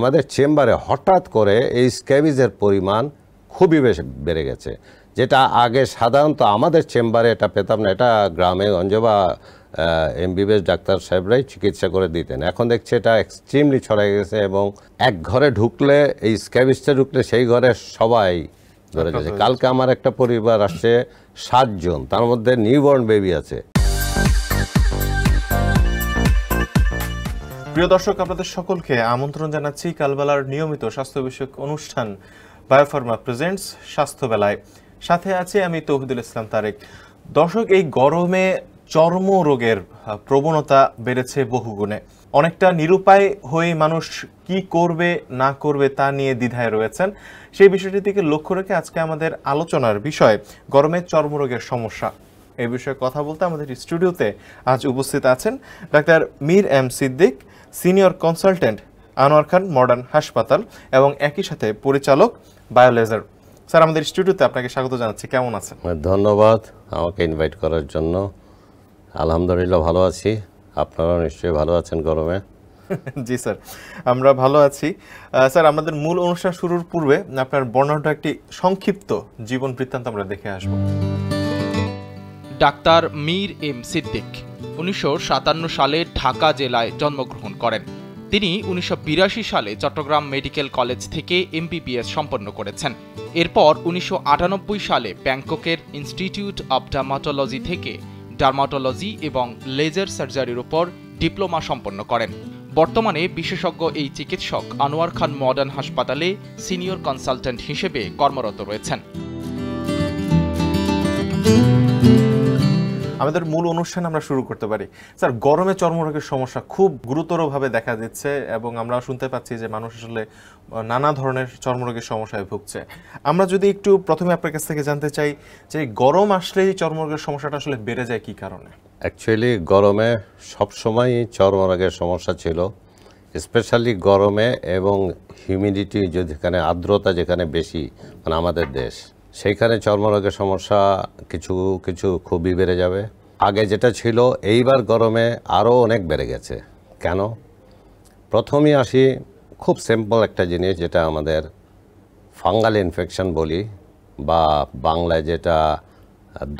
আমাদের চেম্বারে হঠাৎ করে এই স্ক্যাবিজের পরিমাণ খুবই বেশি বেড়ে গেছে যেটা আগে সাধারণত আমাদের চেম্বারে এটা পেতাম না এটা গ্রামে অঞ্জবা বা এমবিবিএস ডাক্তার সাহেবরাই চিকিৎসা করে দিতেন এখন দেখছি এটা এক্সট্রিমলি ছড়াই গেছে এবং এক ঘরে ঢুকলে এই স্ক্যাবিজটা ঢুকলে সেই ঘরে সবাই ধরে গেছে কালকে আমার একটা পরিবার আসছে সাতজন তার মধ্যে নিউবর্ন বেবি আছে প্রিয় দর্শক আপনাদের সকলকে আমন্ত্রণ জানাচ্ছি কালবেলার নিয়মিত স্বাস্থ্য বিষয়ক অনুষ্ঠান বায়োফার্মা প্রেজেন্টস স্বাস্থ্যবেলায় সাথে আছি আমি তৌহিদুল ইসলাম তারেক দর্শক এই গরমে চর্মরোগের প্রবণতা বেড়েছে বহুগুণে অনেকটা নিরুপায় হয়ে মানুষ কি করবে না করবে তা নিয়ে দ্বিধায় রয়েছেন সেই বিষয়টির দিকে লক্ষ্য রেখে আজকে আমাদের আলোচনার বিষয় গরমে চর্মরোগের সমস্যা এ বিষয়ে কথা বলতে আমাদের স্টুডিওতে আজ উপস্থিত আছেন doctor Mir M Siddique senior consultant Anwar Khan modern হাসপাতাল এবং একই সাথে পরিচালক বায়োলেজার স্যার আমাদের স্টুডিওতে আপনাকে স্বাগত জানাচ্ছি কেমন আছেন ধন্যবাদ আমাকে ইনভাইট করার জন্য আলহামদুলিল্লাহ ভালো আছি আপনারা নিশ্চয়ই ভালো আছেন গরমে জি স্যার আমরা ভালো আছি স্যার আমাদের মূল অনুষ্ঠান শুরুর পূর্বে আপনার বর্ণনাটা একটি সংক্ষিপ্ত জীবন বৃত্তান্ত আমরা দেখে আসবো ডাক্তার মীর এম সিদ্দিক উনিশশো সালে ঢাকা জেলায় জন্মগ্রহণ করেন তিনি উনিশশো সালে চট্টগ্রাম মেডিকেল কলেজ থেকে এমবিবিএস সম্পন্ন করেছেন এরপর উনিশশো সালে ব্যাংককের ইনস্টিটিউট অব ডার্মাটোলজি থেকে ডার্মাটোলজি এবং লেজার সার্জারির উপর ডিপ্লোমা সম্পন্ন করেন বর্তমানে বিশেষজ্ঞ এই চিকিৎসক আনোয়ার খান মডার্ন হাসপাতালে সিনিয়র কনসালট্যান্ট হিসেবে কর্মরত রয়েছেন আমাদের মূল অনুষ্ঠান আমরা শুরু করতে পারি স্যার গরমে চর্মরোগের সমস্যা খুব গুরুতরভাবে দেখা দিচ্ছে এবং আমরা শুনতে পাচ্ছি যে মানুষ আসলে নানা ধরনের চর্মরোগের সমস্যায় ভুগছে আমরা যদি একটু প্রথমে আপনার কাছ থেকে জানতে চাই যে গরম আসলেই চর্মরোগের সমস্যাটা আসলে বেড়ে যায় কি কারণে অ্যাকচুয়ালি গরমে সবসময়ই চর্মরোগের সমস্যা ছিল স্পেশালি গরমে এবং হিউমিডিটি যেখানে আর্দ্রতা যেখানে বেশি মানে আমাদের দেশ সেইখানে চর্মরোগের সমস্যা কিছু কিছু খুবই বেড়ে যাবে আগে যেটা ছিল এইবার গরমে আরও অনেক বেড়ে গেছে কেন প্রথমেই আসি খুব সিম্পল একটা জিনিস যেটা আমাদের ফাঙ্গাল ইনফেকশন বলি বা বাংলায় যেটা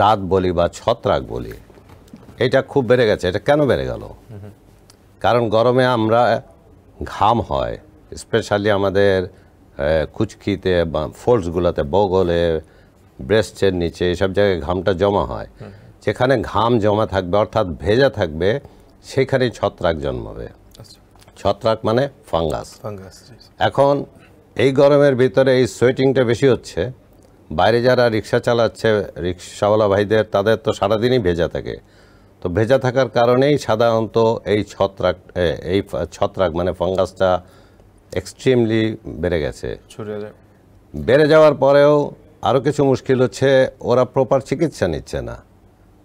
দাঁত বলি বা ছত্রাক বলি এটা খুব বেড়ে গেছে এটা কেন বেড়ে গেল কারণ গরমে আমরা ঘাম হয় স্পেশালি আমাদের খুচকিতে বা ফোর্সগুলোতে বগলে ব্রেস্টের নিচে এসব জায়গায় ঘামটা জমা হয় যেখানে ঘাম জমা থাকবে অর্থাৎ ভেজা থাকবে সেখানেই ছত্রাক জন্মাবে আচ্ছা। ছত্রাক মানে ফাঙ্গাস এখন এই গরমের ভিতরে এই সোয়েটিংটা বেশি হচ্ছে বাইরে যারা রিক্সা চালাচ্ছে রিক্সাওয়ালা ভাইদের তাদের তো সারাদিনই ভেজা থাকে তো ভেজা থাকার কারণেই সাধারণত এই ছত্রাক এই ছত্রাক মানে ফাঙ্গাসটা এক্সট্রিমলি বেড়ে গেছে বেড়ে যাওয়ার পরেও আরও কিছু মুশকিল হচ্ছে ওরা প্রপার চিকিৎসা নিচ্ছে না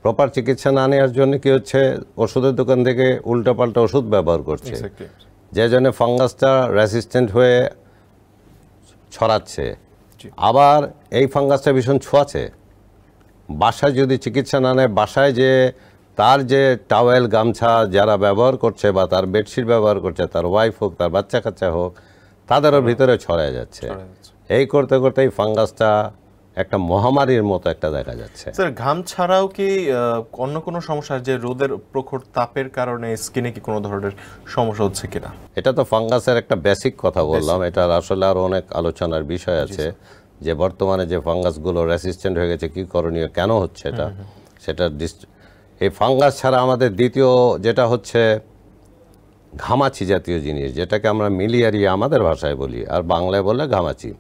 প্রপার চিকিৎসা না নেওয়ার জন্য কি হচ্ছে ওষুধের দোকান থেকে উল্টাপাল্টা ওষুধ ব্যবহার করছে যে জন্য ফাঙ্গাসটা রেসিস্ট্যান্ট হয়ে ছড়াচ্ছে আবার এই ফাঙ্গাসটা ভীষণ ছোঁয়াছে বাসায় যদি চিকিৎসা না নেয় বাসায় যে তার যে টাওয়েল গামছা যারা ব্যবহার করছে বা তার বেডশিট ব্যবহার করছে তার ওয়াইফ হোক তার বাচ্চা কাচ্চা হোক তাদেরও ভিতরে ছড়ায় যাচ্ছে এই করতে করতে এই ফাঙ্গাসটা একটা মহামারীর মতো একটা দেখা যাচ্ছে স্যার ঘাম ছাড়াও কি অন্য কোনো সমস্যা যে রোদের প্রখর তাপের কারণে স্কিনে কি কোনো ধরনের সমস্যা হচ্ছে কিনা এটা তো ফাঙ্গাসের একটা বেসিক কথা বললাম এটা আসলে আরও অনেক আলোচনার বিষয় আছে যে বর্তমানে যে ফাঙ্গাসগুলো রেসিস্ট্যান্ট হয়ে গেছে কি করণীয় কেন হচ্ছে এটা সেটা এই ফাঙ্গাস ছাড়া আমাদের দ্বিতীয় যেটা হচ্ছে ঘামাচি জাতীয় জিনিস যেটাকে আমরা মিলিয়ারি আমাদের ভাষায় বলি আর বাংলায় বলে ঘামাচি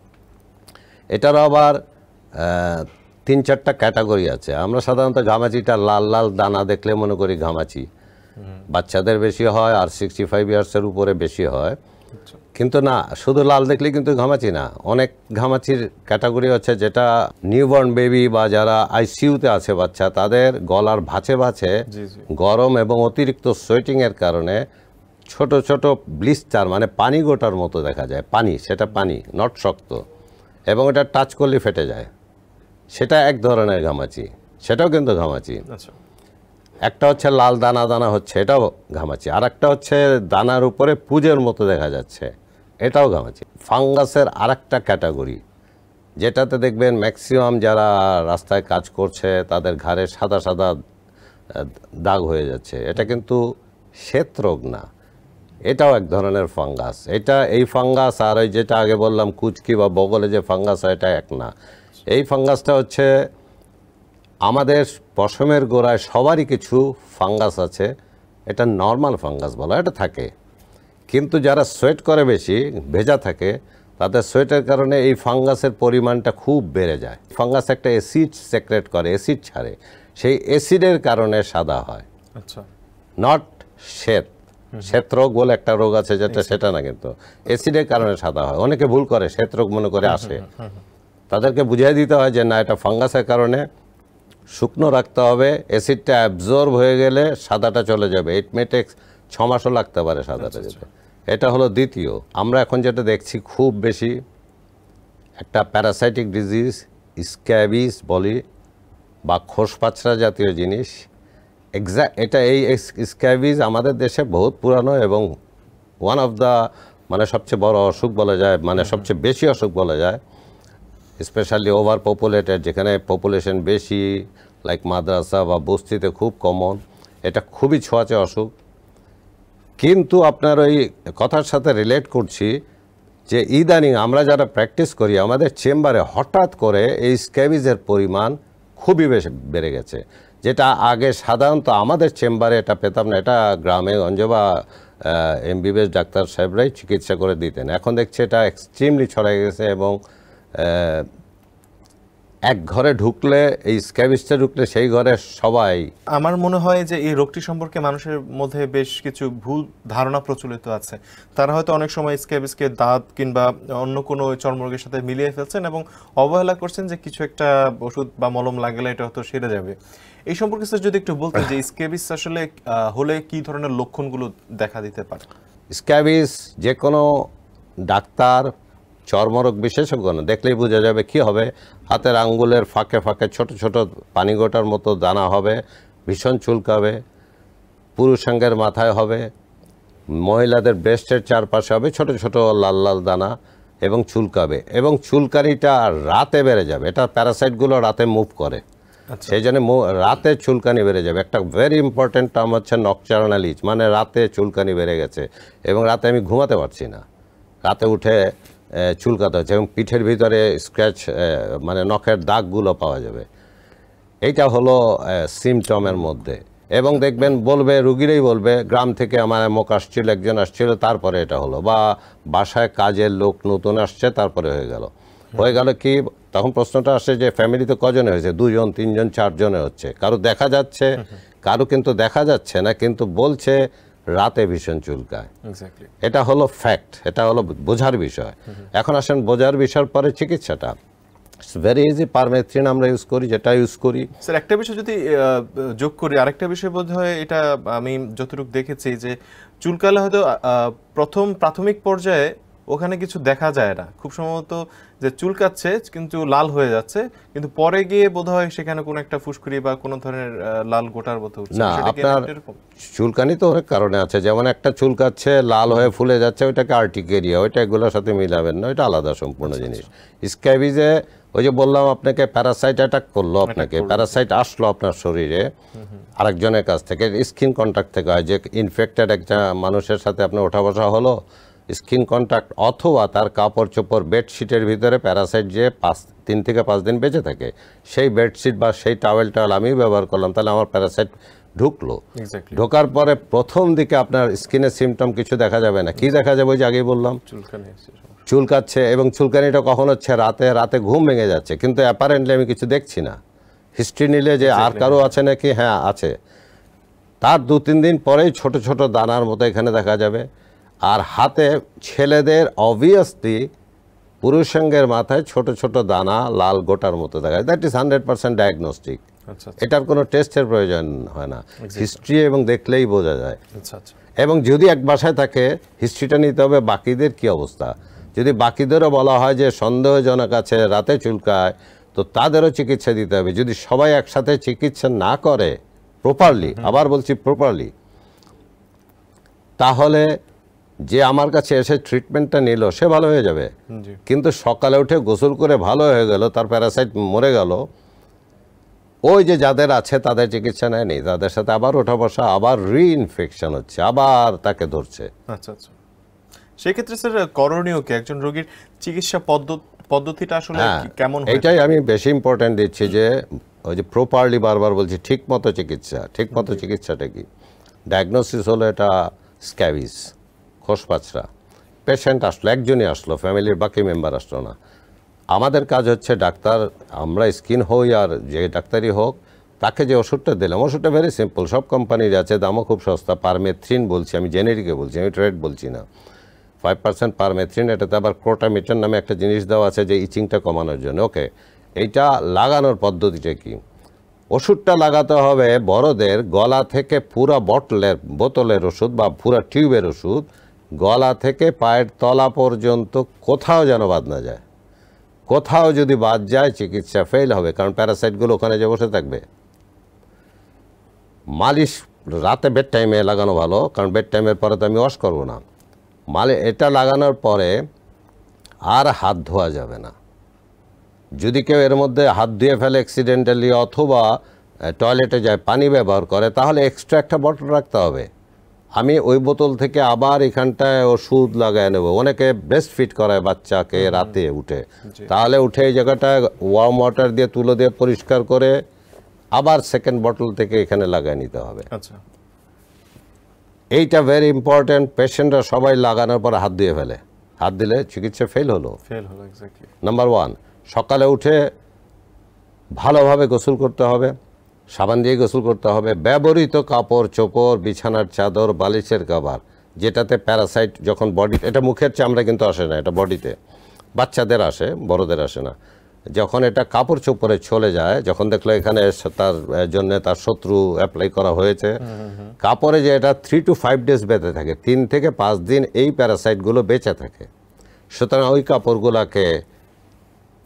এটারও আবার তিন চারটা ক্যাটাগরি আছে আমরা সাধারণত ঘামাচিটা লাল লাল দানা দেখলে মনে করি ঘামাচি বাচ্চাদের বেশি হয় আর সিক্সটি ফাইভ ইয়ার্সের উপরে বেশি হয় কিন্তু না শুধু লাল দেখলে কিন্তু ঘামাচি না অনেক ঘামাচির ক্যাটাগরি হচ্ছে যেটা নিউবর্ন বেবি বা যারা আইসিইউতে আছে বাচ্চা তাদের গলার ভাঁচে ভাঁচে গরম এবং অতিরিক্ত সোয়েটিংয়ের কারণে ছোট ছোট ব্লিস্টার মানে পানি গোটার মতো দেখা যায় পানি সেটা পানি নট শক্ত এবং এটা টাচ করলে ফেটে যায় সেটা এক ধরনের ঘামাচি সেটাও কিন্তু ঘামাচি আচ্ছা একটা হচ্ছে লাল দানা দানা হচ্ছে এটাও ঘামাচি আর একটা হচ্ছে দানার উপরে পুজের মতো দেখা যাচ্ছে এটাও ঘামাচি ফাঙ্গাসের আর একটা ক্যাটাগরি যেটাতে দেখবেন ম্যাক্সিমাম যারা রাস্তায় কাজ করছে তাদের ঘাড়ে সাদা সাদা দাগ হয়ে যাচ্ছে এটা কিন্তু শ্বেত রোগ না এটাও এক ধরনের ফাঙ্গাস এটা এই ফাঙ্গাস আর ওই যেটা আগে বললাম কুচকি বা বগলে যে ফাঙ্গাস হয় এটা এক না এই ফাঙ্গাসটা হচ্ছে আমাদের পশমের গোড়ায় সবারই কিছু ফাঙ্গাস আছে এটা নর্মাল ফাঙ্গাস বলা এটা থাকে কিন্তু যারা সোয়েট করে বেশি ভেজা থাকে তাদের সোয়েটের কারণে এই ফাঙ্গাসের পরিমাণটা খুব বেড়ে যায় ফাঙ্গাস একটা অ্যাসিড সেক্রেট করে অ্যাসিড ছাড়ে সেই অ্যাসিডের কারণে সাদা হয় আচ্ছা নট শ্বেত শ্বেত রোগ বলে একটা রোগ আছে যেটা সেটা না কিন্তু অ্যাসিডের কারণে সাদা হয় অনেকে ভুল করে শ্বেত রোগ মনে করে আসে তাদেরকে বুঝিয়ে দিতে হয় যে না এটা ফাঙ্গাসের কারণে শুকনো রাখতে হবে অ্যাসিডটা অ্যাবজর্ব হয়ে গেলে সাদাটা চলে যাবে ইট মেটেক্স ছ মাসও লাগতে পারে সাদাটা আচ্ছা, যেতে আচ্ছা। এটা হলো দ্বিতীয় আমরা এখন যেটা দেখছি খুব বেশি একটা প্যারাসাইটিক ডিজিজ স্ক্যাবিস বলি বা খোসপাছড়া জাতীয় জিনিস এক্সা এটা এই স্ক্যাবিজ আমাদের দেশে বহুত পুরানো এবং ওয়ান অফ দ্য মানে সবচেয়ে বড় অসুখ বলা যায় মানে সবচেয়ে বেশি অসুখ বলা যায় স্পেশালি ওভার পপুলেটেড যেখানে পপুলেশন বেশি লাইক মাদ্রাসা বা বস্তিতে খুব কমন এটা খুবই ছোঁয়াচে অসুখ কিন্তু আপনার ওই কথার সাথে রিলেট করছি যে ইদানিং আমরা যারা প্র্যাকটিস করি আমাদের চেম্বারে হঠাৎ করে এই স্ক্যাবিজের পরিমাণ খুবই বেশি বেড়ে গেছে যেটা আগে সাধারণত আমাদের চেম্বারে এটা পেতাম না এটা গ্রামে গঞ্জে বা এমবিবিএস ডাক্তার সাহেবরাই চিকিৎসা করে দিতেন এখন দেখছি এটা এক্সট্রিমলি ছড়াই গেছে এবং এক ঘরে ঢুকলে এই স্ক্যাবিসটা ঢুকলে সেই ঘরে সবাই আমার মনে হয় যে এই রোগটি সম্পর্কে মানুষের মধ্যে বেশ কিছু ভুল ধারণা প্রচলিত আছে তারা হয়তো অনেক সময় স্ক্যাবিসকে দাঁত কিংবা অন্য কোনো চর্মরোগের সাথে মিলিয়ে ফেলছেন এবং অবহেলা করছেন যে কিছু একটা ওষুধ বা মলম লাগালে এটা হয়তো সেরে যাবে এই সম্পর্কে স্যার যদি একটু বলতেন যে স্ক্যাবিস আসলে হলে কি ধরনের লক্ষণগুলো দেখা দিতে পারে স্ক্যাবিস যে কোনো ডাক্তার চর্মরোগ বিশেষজ্ঞ না দেখলেই বোঝা যাবে কি হবে হাতের আঙ্গুলের ফাঁকে ফাঁকে ছোট ছোট পানি গোটার মতো দানা হবে ভীষণ চুলকাবে পুরুষাঙ্গের মাথায় হবে মহিলাদের ব্রেস্টের চারপাশে হবে ছোট ছোট লাল লাল দানা এবং চুলকাবে এবং চুলকানিটা রাতে বেড়ে যাবে এটা প্যারাসাইটগুলো রাতে মুভ করে আচ্ছা। সেই জন্য রাতে চুলকানি বেড়ে যাবে একটা ভেরি ইম্পর্টেন্ট টার্ম হচ্ছে নকচারনালিজ মানে রাতে চুলকানি বেড়ে গেছে এবং রাতে আমি ঘুমাতে পারছি না রাতে উঠে চুলকাতে হচ্ছে এবং পিঠের ভিতরে স্ক্র্যাচ মানে নখের দাগগুলো পাওয়া যাবে এইটা হলো সিমটমের মধ্যে এবং দেখবেন বলবে রুগীরাই বলবে গ্রাম থেকে আমার মুখ আসছিল একজন আসছিল তারপরে এটা হলো বা বাসায় কাজের লোক নতুন আসছে তারপরে হয়ে গেল হয়ে গেল কি তখন প্রশ্নটা আসে যে ফ্যামিলিতে কজনে হয়েছে দুজন তিনজন চারজনে হচ্ছে কারো দেখা যাচ্ছে কারো কিন্তু দেখা যাচ্ছে না কিন্তু বলছে রাতে ভীষণ চুলকায় এটা হলো ফ্যাক্ট এটা হলো বোঝার বিষয় এখন আসেন বোঝার বিষয়ের পরে চিকিৎসাটা ভেরি ইজি পারমেথ্রিন আমরা ইউজ করি যেটা ইউজ করি স্যার একটা বিষয় যদি যোগ করি আরেকটা বিষয় বোধ হয় এটা আমি যতটুকু দেখেছি যে চুলকালে হয়তো প্রথম প্রাথমিক পর্যায়ে ওখানে কিছু দেখা যায় না খুব সম্ভবত যে চুলকাচ্ছে কিন্তু লাল হয়ে যাচ্ছে কিন্তু পরে গিয়ে বোধহয় সেখানে কোনো একটা ফুসকুড়ি বা কোনো ধরনের লাল গোটার মতো না আপনার চুলকানি তো অনেক কারণে আছে যেমন একটা চুলকাচ্ছে লাল হয়ে ফুলে যাচ্ছে ওইটাকে আর্টিকেরিয়া ওইটা এগুলোর সাথে মিলাবেন না ওইটা আলাদা সম্পূর্ণ আচ্ছা, জিনিস স্ক্যাবিজে আচ্ছা। ওই যে বললাম আপনাকে প্যারাসাইট অ্যাটাক করলো আপনাকে প্যারাসাইট আসলো আপনার শরীরে আরেকজনের কাছ থেকে স্কিন কন্ট্যাক্ট থেকে হয় যে ইনফেক্টেড একটা মানুষের সাথে আপনার ওঠা বসা হলো স্কিন কন্ট্যাক্ট অথবা তার কাপড় চোপড় বেডশিটের ভিতরে প্যারাসাইট যে পাঁচ তিন থেকে পাঁচ দিন বেঁচে থাকে সেই বেডশিট বা সেই টাওয়েল টাওয়েল আমি ব্যবহার করলাম তাহলে আমার প্যারাসাইট ঢুকলো ঢোকার পরে প্রথম দিকে আপনার স্কিনের সিমটম কিছু দেখা যাবে না কি দেখা যাবে ওই যে আগেই বললাম চুলকাচ্ছে এবং চুলকানিটা কখন হচ্ছে রাতে রাতে ঘুম ভেঙে যাচ্ছে কিন্তু অ্যাপারেন্টলি আমি কিছু দেখছি না হিস্ট্রি নিলে যে আর কারো আছে নাকি হ্যাঁ আছে তার দু তিন দিন পরেই ছোট ছোট দানার মতো এখানে দেখা যাবে আর হাতে ছেলেদের অবভিয়াসলি পুরুষাঙ্গের মাথায় ছোট ছোট দানা লাল গোটার মতো দেখা যায় that is hundred percent diagnostic এটার কোনো টেস্টের প্রয়োজন হয় না হিস্ট্রি এবং দেখলেই বোঝা যায় আচ্ছা, আচ্ছা। এবং যদি এক বাসায় থাকে হিস্ট্রিটা নিতে হবে বাকিদের কি অবস্থা যদি বাকিদেরও বলা হয় যে সন্দেহজনক আছে রাতে চুলকায় তো তাদেরও চিকিৎসা দিতে হবে যদি সবাই একসাথে চিকিৎসা না করে প্রপারলি আবার বলছি প্রপারলি তাহলে যে আমার কাছে এসে ট্রিটমেন্টটা নিল সে ভালো হয়ে যাবে কিন্তু সকালে উঠে গোসল করে ভালো হয়ে গেল তার প্যারাসাইট মরে গেল ওই যে যাদের আছে তাদের চিকিৎসা নেয়নি তাদের সাথে আবার ওঠা বসা আবার রিইনফেকশন হচ্ছে আবার তাকে ধরছে আচ্ছা আচ্ছা সেক্ষেত্রে স্যার করণীয় কি একজন রোগীর চিকিৎসা পদ্ধতিটা আসলে হ্যাঁ, কেমন এটাই আমি বেশি ইম্পর্টেন্ট দিচ্ছি যে ওই যে প্রপারলি বারবার বলছি ঠিক মতো চিকিৎসা ঠিক মতো চিকিৎসাটা কি ডায়াগনোসিস হলো এটা স্ক্যাবিস খোসপাচরা পেশেন্ট আসলো একজনই আসলো ফ্যামিলির বাকি মেম্বার আসলো না আমাদের কাজ হচ্ছে ডাক্তার আমরা স্কিন হই আর যে ডাক্তারই হোক তাকে যে ওষুধটা দিলাম ওষুধটা ভেরি সিম্পল সব কোম্পানির আছে দামও খুব সস্তা পারমেথ্রিন বলছি আমি জেনেরিকে বলছি আমি ট্রেড বলছি না ফাইভ পার্সেন্ট পারমেথ্রিন এটাতে আবার ক্রোটামিটার নামে একটা জিনিস দেওয়া আছে যে ইচিংটা কমানোর জন্য ওকে এইটা লাগানোর পদ্ধতিটা কি ওষুধটা লাগাতে হবে বড়দের গলা থেকে পুরা বটলের বোতলের ওষুধ বা পুরা টিউবের ওষুধ গলা থেকে পায়ের তলা পর্যন্ত কোথাও যেন বাদ না যায় কোথাও যদি বাদ যায় চিকিৎসা ফেল হবে কারণ প্যারাসাইটগুলো ওখানে যে বসে থাকবে মালিশ রাতে বেড টাইমে লাগানো ভালো কারণ বেড টাইমের পরে তো আমি ওয়াশ করবো না মালে এটা লাগানোর পরে আর হাত ধোয়া যাবে না যদি কেউ এর মধ্যে হাত ধুয়ে ফেলে অ্যাক্সিডেন্টালি অথবা টয়লেটে যায় পানি ব্যবহার করে তাহলে এক্সট্রা একটা বটল রাখতে হবে আমি ওই বোতল থেকে আবার এখানটায় ওষুধ লাগায় নেব অনেকে ব্রেস্ট ফিট করায় বাচ্চাকে রাতে উঠে তাহলে উঠে এই জায়গাটা ওয়ার্ম ওয়াটার দিয়ে তুলো দিয়ে পরিষ্কার করে আবার সেকেন্ড বটল থেকে এখানে লাগায় নিতে হবে আচ্ছা এইটা ভেরি ইম্পর্ট্যান্ট পেশেন্টরা সবাই লাগানোর পর হাত দিয়ে ফেলে হাত দিলে চিকিৎসা ফেল হলো ফেল হলো নাম্বার ওয়ান সকালে উঠে ভালোভাবে গোসল করতে হবে সাবান দিয়ে গোসল করতে হবে ব্যবহৃত কাপড় চোপড় বিছানার চাদর বালিশের কাবার যেটাতে প্যারাসাইট যখন বডি এটা মুখের চামড়া কিন্তু আসে না এটা বডিতে বাচ্চাদের আসে বড়দের আসে না যখন এটা কাপড় চোপড়ে চলে যায় যখন দেখলো এখানে তার জন্য তার শত্রু অ্যাপ্লাই করা হয়েছে কাপড়ে যে এটা থ্রি টু ফাইভ ডেজ বেঁধে থাকে তিন থেকে পাঁচ দিন এই প্যারাসাইটগুলো বেঁচে থাকে সুতরাং ওই কাপড়গুলোকে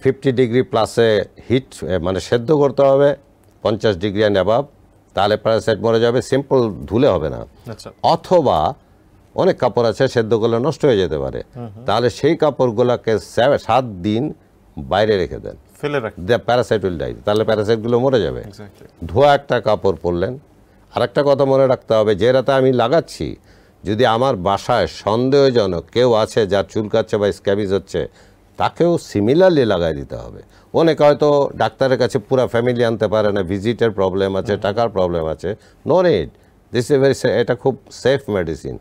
ফিফটি ডিগ্রি প্লাসে হিট মানে সেদ্ধ করতে হবে পঞ্চাশ ডিগ্রি অ্যান্ড অ্যাবাব তাহলে প্যারাসাইট মরে যাবে সিম্পল ধুলে হবে না আচ্ছা। অথবা অনেক কাপড় আছে সেদ্ধ করলে নষ্ট হয়ে যেতে পারে তাহলে সেই কাপড়গুলোকে সাত দিন বাইরে রেখে দেন ফেলে রাখেন প্যারাসাইট উইল ডাই তাহলে প্যারাসাইটগুলো মরে যাবে ধোয়া একটা কাপড় পরলেন আর একটা কথা মনে রাখতে হবে যে রাতে আমি লাগাচ্ছি যদি আমার বাসায় সন্দেহজনক কেউ আছে যার চুলকাচ্ছে বা স্ক্যাবিজ হচ্ছে তাকেও সিমিলারলি লাগাই দিতে হবে অনেকে হয়তো ডাক্তারের কাছে পুরা ফ্যামিলি আনতে পারে না ভিজিটের প্রবলেম আছে টাকার প্রবলেম আছে no need this a very এটা খুব সেফ মেডিসিন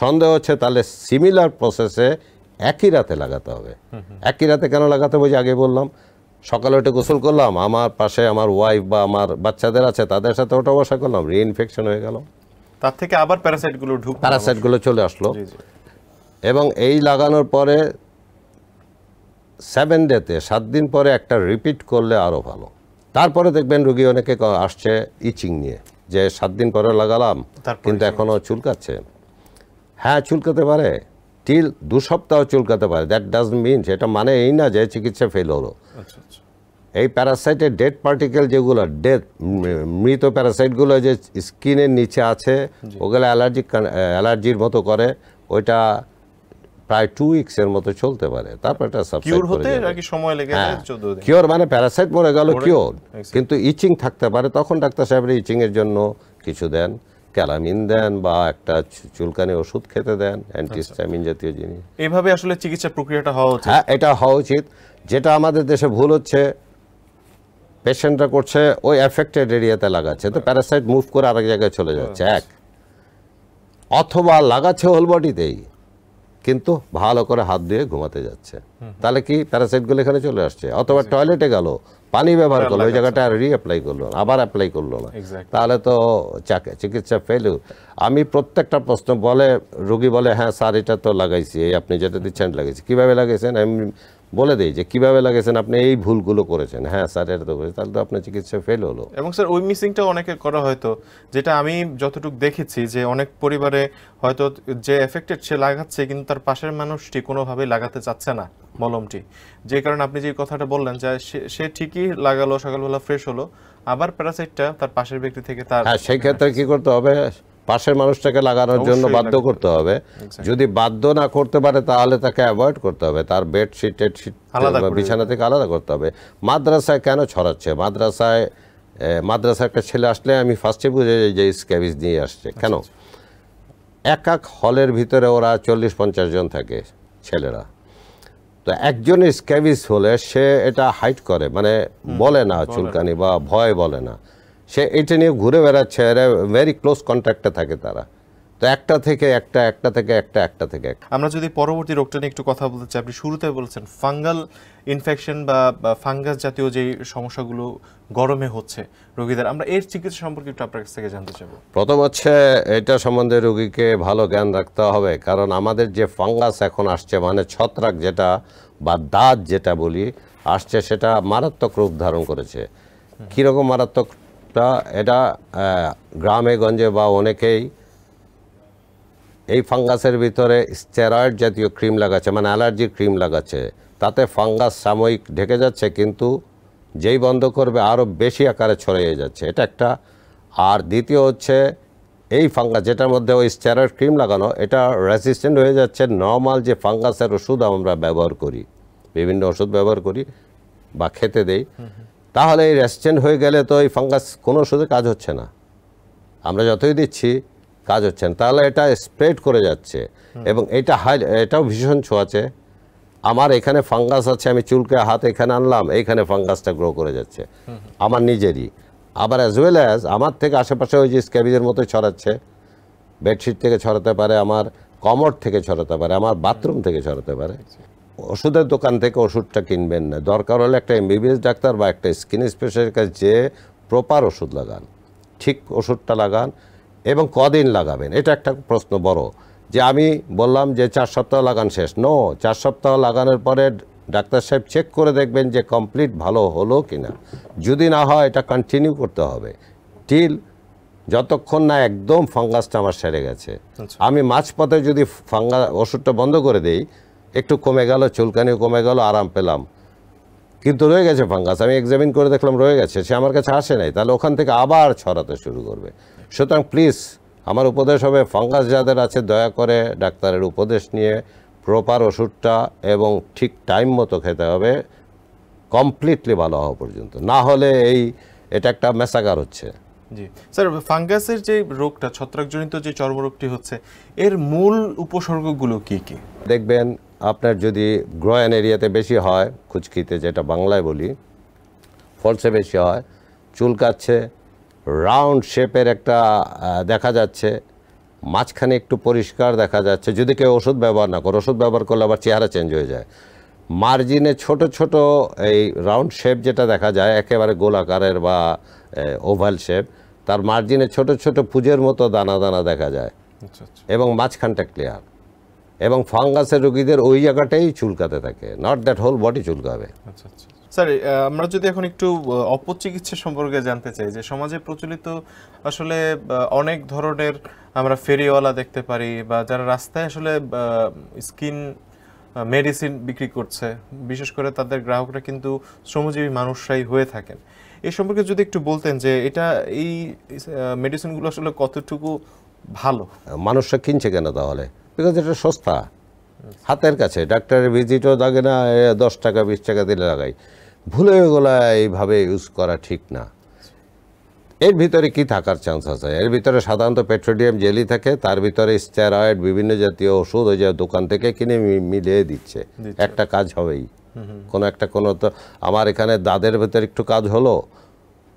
সন্দেহ হচ্ছে তাহলে সিমিলার প্রসেসে একই রাতে লাগাতে হবে একই রাতে কেন লাগাতে হবে যে আগে বললাম সকালে ওটা গোসল করলাম আমার পাশে আমার ওয়াইফ বা আমার বাচ্চাদের আছে তাদের সাথে ওটা বসা করলাম রিইনফেকশন হয়ে গেল তার থেকে আবার প্যারাসাইটগুলো ঢুক প্যারাসাইটগুলো চলে আসলো এবং এই লাগানোর পরে সেভেন ডেতে সাত দিন পরে একটা রিপিট করলে আরও ভালো তারপরে দেখবেন রুগী অনেকে আসছে ইচিং নিয়ে যে সাত দিন পরে লাগালাম কিন্তু এখনও চুলকাচ্ছে হ্যাঁ চুলকাতে পারে টিল দু সপ্তাহ চুলকাতে পারে দ্যাট ডাজ মিন এটা মানে এই না যে চিকিৎসা ফেল হলো আচ্ছা, আচ্ছা। এই প্যারাসাইটের ডেড পার্টিকেল যেগুলো ডেথ মৃত প্যারাসাইটগুলো যে স্কিনের নিচে আছে ওগুলো অ্যালার্জি অ্যালার্জির মতো করে ওইটা প্রায় টু উইকস এর মতো চলতে পারে তারপর এটা কিওর হতে নাকি সময় লেগে যায় 14 হ্যাঁ। দিন কিওর মানে প্যারাসাইট মরে গেল কিওর কিন্তু ইচিং থাকতে পারে তখন ডাক্তার সাহেবরা ইচিং এর জন্য কিছু দেন ক্যালামিন দেন বা একটা চুলকানি ওষুধ খেতে দেন অ্যান্টিস্টামিন আচ্ছা। জাতীয় জিনিস এইভাবে আসলে চিকিৎসা প্রক্রিয়াটা হওয়া উচিত হ্যাঁ এটা হওয়া উচিত যেটা আমাদের দেশে ভুল হচ্ছে পেশেন্টরা করছে ওই অ্যাফেক্টেড এরিয়াতে লাগাচ্ছে তো প্যারাসাইট মুভ করে আরেক জায়গায় চলে যাচ্ছে হ্যাঁ। এক অথবা লাগাচ্ছে হোল বডিতেই কিন্তু ভালো করে হাত দিয়ে ঘুমাতে যাচ্ছে তাহলে কি প্যারাসাইটগুলো এখানে চলে আসছে অথবা টয়লেটে গেল পানি ব্যবহার করলো ওই জায়গাটা আর রিঅ্যাপ্লাই করলো না আবার অ্যাপ্লাই করলো না তাহলে তো চিকিৎসা ফেলু আমি প্রত্যেকটা প্রশ্ন বলে রুগী বলে হ্যাঁ স্যার এটা তো লাগাইছি এই আপনি যেটা দিচ্ছেন লাগাইছি কীভাবে লাগাইছেন আমি বলে দেয় যে কিভাবে লাগেছেন আপনি এই ভুলগুলো করেছেন হ্যাঁ স্যার এটা তো করেছে তাহলে তো আপনার চিকিৎসা ফেল হলো এবং স্যার ওই মিসিংটা অনেকের করা হয়তো যেটা আমি যতটুকু দেখেছি যে অনেক পরিবারে হয়তো যে এফেক্টেড সে লাগাচ্ছে কিন্তু তার পাশের মানুষটি কোনোভাবে লাগাতে চাচ্ছে না মলমটি যে কারণে আপনি যে কথাটা বললেন যে সে ঠিকই লাগালো সকালবেলা ফ্রেশ হলো আবার প্যারাসাইটটা তার পাশের ব্যক্তি থেকে তার হ্যাঁ, সেই ক্ষেত্রে কি করতে হবে পাশের মানুষটাকে লাগানোর জন্য বাধ্য করতে হবে যদি বাধ্য না করতে পারে তাহলে তাকে অ্যাভয়েড করতে হবে তার বেডশিট টেডশিট বিছানা থেকে আলাদা করতে হবে মাদ্রাসায় কেন ছড়াচ্ছে মাদ্রাসায় মাদ্রাসার একটা ছেলে আসলে আমি ফার্স্টে বুঝে যাই যে স্ক্যাবিজ নিয়ে আসছে কেন আচ্ছা, আচ্ছা। এক এক হলের ভিতরে ওরা চল্লিশ পঞ্চাশ জন থাকে ছেলেরা তো একজন স্ক্যাবিজ হলে সে এটা হাইট করে মানে বলে না চুলকানি বা ভয় বলে না সে এটা নিয়ে ঘুরে বেড়াচ্ছে এরা ভেরি ক্লোজ কন্ট্যাক্টে থাকে তারা তো একটা থেকে একটা একটা থেকে একটা একটা থেকে আমরা যদি পরবর্তী রোগটা নিয়ে একটু কথা বলতে চাই আপনি শুরুতে বলছেন ফাঙ্গাল ইনফেকশন বা ফাঙ্গাস জাতীয় যে সমস্যাগুলো গরমে হচ্ছে রোগীদের আমরা এর চিকিৎসা সম্পর্কে একটু আপনার কাছ থেকে জানতে চাব প্রথম হচ্ছে এটা সম্বন্ধে রোগীকে ভালো জ্ঞান রাখতে হবে কারণ আমাদের যে ফাঙ্গাস এখন আসছে মানে ছত্রাক যেটা বা দাঁত যেটা বলি আসছে সেটা মারাত্মক রূপ ধারণ করেছে কীরকম মারাত্মক তা এটা গ্রামে গঞ্জে বা অনেকেই এই ফাঙ্গাসের ভিতরে স্টেরয়েড জাতীয় ক্রিম লাগাচ্ছে মানে অ্যালার্জি ক্রিম লাগাচ্ছে তাতে ফাঙ্গাস সাময়িক ঢেকে যাচ্ছে কিন্তু যেই বন্ধ করবে আরও বেশি আকারে ছড়িয়ে যাচ্ছে এটা একটা আর দ্বিতীয় হচ্ছে এই ফাঙ্গাস যেটার মধ্যে ওই স্টেরয়েড ক্রিম লাগানো এটা রেসিস্ট্যান্ট হয়ে যাচ্ছে নর্মাল যে ফাঙ্গাসের ওষুধ আমরা ব্যবহার করি বিভিন্ন ওষুধ ব্যবহার করি বা খেতে দেই তাহলে এই রেসিস্ট্যান্ট হয়ে গেলে তো এই ফাঙ্গাস কোনো ওষুধে কাজ হচ্ছে না আমরা যতই দিচ্ছি কাজ হচ্ছে না তাহলে এটা স্প্রেড করে যাচ্ছে এবং এটা হাই এটাও ভীষণ ছোঁয়াচে আমার এখানে ফাঙ্গাস আছে আমি চুলকে হাত এখানে আনলাম এইখানে ফাঙ্গাসটা গ্রো করে যাচ্ছে আমার নিজেরই আবার অ্যাজ ওয়েল অ্যাজ আমার থেকে আশেপাশে ওই যে স্ক্যাবিজের মতো ছড়াচ্ছে বেডশিট থেকে ছড়াতে পারে আমার কমর থেকে ছড়াতে পারে আমার বাথরুম থেকে ছড়াতে পারে আচ্ছা। ওষুধের দোকান থেকে ওষুধটা কিনবেন না দরকার হলে একটা এমবিবিএস ডাক্তার বা একটা স্কিন স্পেশালিস্টের কাছে যে প্রপার ওষুধ লাগান ঠিক ওষুধটা লাগান এবং কদিন লাগাবেন এটা একটা প্রশ্ন বড় যে আমি বললাম যে চার সপ্তাহ লাগান শেষ নো চার সপ্তাহ লাগানোর পরে ডাক্তার সাহেব চেক করে দেখবেন যে কমপ্লিট ভালো হলো কি না যদি না হয় এটা কন্টিনিউ করতে হবে টিল যতক্ষণ না একদম ফাঙ্গাসটা আমার সেরে গেছে আচ্ছা। আমি মাঝপথে যদি ফাঙ্গা ওষুধটা বন্ধ করে দিই একটু কমে গেল চুলকানিও কমে গেল আরাম পেলাম কিন্তু রয়ে গেছে ফাঙ্গাস আমি এক্সামিন করে দেখলাম রয়ে গেছে সে আমার কাছে আসে নাই তাহলে ওখান থেকে আবার ছড়াতে শুরু করবে সুতরাং প্লিজ আমার উপদেশ হবে ফাঙ্গাস যাদের আছে দয়া করে ডাক্তারের উপদেশ নিয়ে প্রপার ওষুধটা এবং ঠিক টাইম মতো খেতে হবে কমপ্লিটলি ভালো হওয়া পর্যন্ত না হলে এই এটা একটা মেসাগার হচ্ছে জি স্যার ফাঙ্গাসের যে রোগটা ছত্রাকজনিত যে চর্মরোগটি হচ্ছে এর মূল উপসর্গগুলো কি কি দেখবেন আপনার যদি গ্রয়ান এরিয়াতে বেশি হয় খুচকিতে যেটা বাংলায় বলি ফলসে বেশি হয় চুলকাচ্ছে রাউন্ড শেপের একটা দেখা যাচ্ছে মাঝখানে একটু পরিষ্কার দেখা যাচ্ছে যদি কেউ ওষুধ ব্যবহার না করে ওষুধ ব্যবহার করলে আবার চেহারা চেঞ্জ হয়ে যায় মার্জিনে ছোট ছোট এই রাউন্ড শেপ যেটা দেখা যায় একেবারে গোলাকারের বা ওভাল শেপ তার মার্জিনে ছোট ছোট পুজোর মতো দানা দানা দেখা যায় আচ্ছা, আচ্ছা। এবং মাঝখানটা ক্লিয়ার এবং ফাঙ্গাসের রোগীদের ওই জায়গাটাই চুলকাতে থাকে নট দ্যাট হোল বডি চুলকাবে আচ্ছা আচ্ছা স্যার আমরা যদি এখন একটু অপচিকিৎসা সম্পর্কে জানতে চাই যে সমাজে প্রচলিত আসলে অনেক ধরনের আমরা ফেরিওয়ালা দেখতে পারি বা যারা রাস্তায় আসলে স্কিন মেডিসিন বিক্রি করছে বিশেষ করে তাদের গ্রাহকরা কিন্তু শ্রমজীবী মানুষরাই হয়ে থাকেন এ সম্পর্কে যদি একটু বলতেন যে এটা এই মেডিসিনগুলো আসলে কতটুকু ভালো মানুষরা কিনছে কেন তাহলে বিকজ এটা সস্তা হাতের কাছে ডাক্তারের ভিজিটও লাগে না দশ টাকা বিশ টাকা দিলে লাগাই ভুলে ওগুলা এইভাবে ইউজ করা ঠিক না এর ভিতরে কি থাকার চান্স আছে এর ভিতরে সাধারণত পেট্রোলিয়াম জেলি থাকে তার ভিতরে স্টেরয়েড বিভিন্ন জাতীয় ওষুধ ওই যে দোকান থেকে কিনে মিলিয়ে দিচ্ছে একটা কাজ হবেই কোনো একটা কোনো তো আমার এখানে দাদের ভিতরে একটু কাজ হলো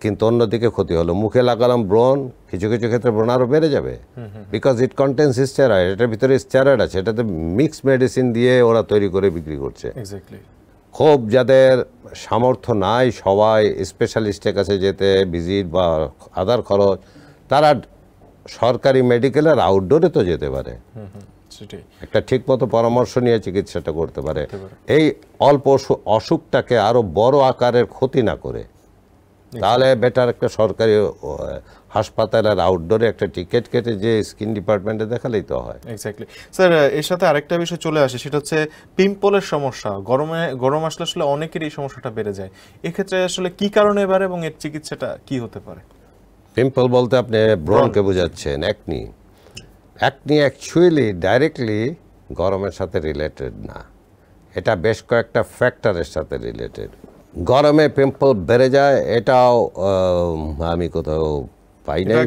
কিন্তু অন্যদিকে ক্ষতি হলো মুখে লাগালাম ব্রণ কিছু কিছু ক্ষেত্রে ব্রণ আরও বেড়ে যাবে বিকজ ইট কন্টেন্স স্টেরয়েড এটার ভিতরে স্টেরয়েড আছে এটাতে মিক্স মেডিসিন দিয়ে ওরা তৈরি করে বিক্রি করছে খুব যাদের সামর্থ্য নাই সবাই স্পেশালিস্টের কাছে যেতে ভিজিট বা আদার খরচ তারা সরকারি মেডিকেলের আউটডোরে তো যেতে পারে একটা ঠিক মতো পরামর্শ নিয়ে চিকিৎসাটা করতে পারে এই অল্প অসুখটাকে আরো বড় আকারের ক্ষতি না করে তাহলে বেটার একটা সরকারি হাসপাতালের আউটডোরে একটা টিকিট কেটে যে স্কিন ডিপার্টমেন্টে দেখালেই তো হয় এক্স্যাক্টলি স্যার এর সাথে আরেকটা বিষয় চলে আসে সেটা হচ্ছে পিম্পলের সমস্যা গরমে গরম আসলে আসলে অনেকের এই সমস্যাটা বেড়ে যায় এক্ষেত্রে আসলে কি কারণে এবারে এবং এর চিকিৎসাটা কি হতে পারে পিম্পল বলতে আপনি ব্রনকে বোঝাচ্ছেন একনি একনি অ্যাকচুয়ালি ডাইরেক্টলি গরমের সাথে রিলেটেড না এটা বেশ কয়েকটা ফ্যাক্টরের সাথে রিলেটেড গরমে পিম্পল বেড়ে যায় এটাও আমি কোথাও পাই নাই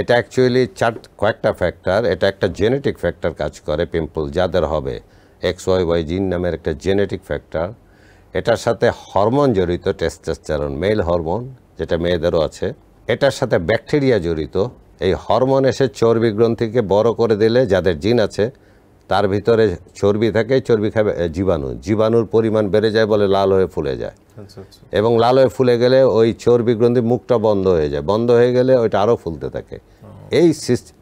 এটা অ্যাকচুয়ালি চার কয়েকটা ফ্যাক্টর এটা একটা জেনেটিক ফ্যাক্টর কাজ করে পিম্পল যাদের হবে এক্স ওয়াই ওয়াই জিন নামের একটা জেনেটিক ফ্যাক্টর এটার সাথে হরমোন জড়িত টেস্টোস্টেরন মেল হরমোন যেটা মেয়েদেরও আছে এটার সাথে ব্যাকটেরিয়া জড়িত এই হরমোন এসে চর্বি গ্রন্থিকে বড় করে দিলে যাদের জিন আছে তার ভিতরে চর্বি থাকে চর্বি খাবে জীবাণু জীবাণুর পরিমাণ বেড়ে যায় বলে লাল হয়ে ফুলে যায় আচ্ছা, আচ্ছা। এবং লাল হয়ে ফুলে গেলে ওই চর্বি গ্রন্থি মুখটা বন্ধ হয়ে যায় বন্ধ হয়ে গেলে ওইটা আরও ফুলতে থাকে এই